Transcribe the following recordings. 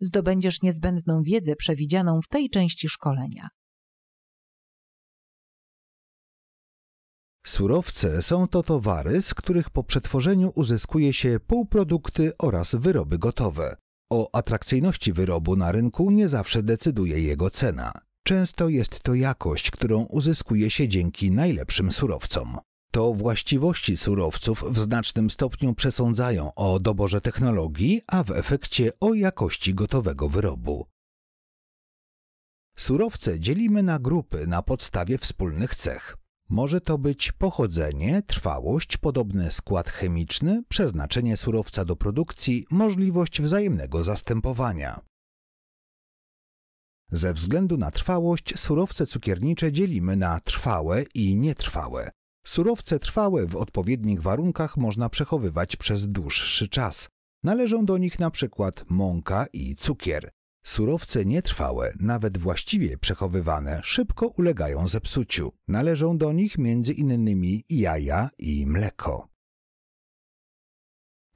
zdobędziesz niezbędną wiedzę przewidzianą w tej części szkolenia. Surowce są to towary, z których po przetworzeniu uzyskuje się półprodukty oraz wyroby gotowe. O atrakcyjności wyrobu na rynku nie zawsze decyduje jego cena. Często jest to jakość, którą uzyskuje się dzięki najlepszym surowcom to właściwości surowców w znacznym stopniu przesądzają o doborze technologii, a w efekcie o jakości gotowego wyrobu. Surowce dzielimy na grupy na podstawie wspólnych cech. Może to być pochodzenie, trwałość, podobny skład chemiczny, przeznaczenie surowca do produkcji, możliwość wzajemnego zastępowania. Ze względu na trwałość surowce cukiernicze dzielimy na trwałe i nietrwałe. Surowce trwałe w odpowiednich warunkach można przechowywać przez dłuższy czas. Należą do nich na przykład mąka i cukier. Surowce nietrwałe, nawet właściwie przechowywane, szybko ulegają zepsuciu. Należą do nich m.in. jaja i mleko.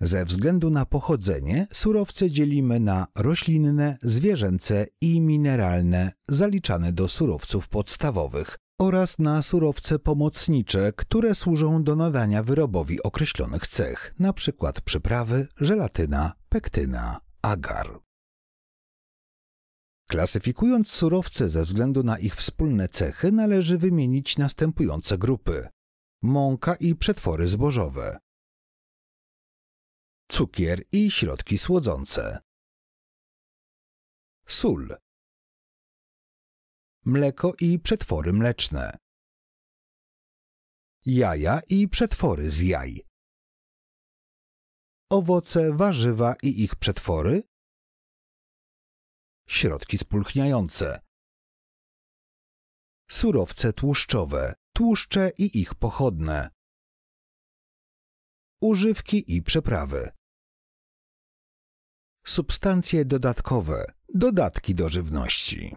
Ze względu na pochodzenie surowce dzielimy na roślinne, zwierzęce i mineralne, zaliczane do surowców podstawowych oraz na surowce pomocnicze, które służą do nadania wyrobowi określonych cech, np. przyprawy, żelatyna, pektyna, agar. Klasyfikując surowce ze względu na ich wspólne cechy, należy wymienić następujące grupy: mąka i przetwory zbożowe, cukier i środki słodzące, sól, mleko i przetwory mleczne. Jaja i przetwory z jaj. Owoce, warzywa i ich przetwory. Środki spulchniające. Surowce tłuszczowe, tłuszcze i ich pochodne. Używki i przeprawy. Substancje dodatkowe, dodatki do żywności.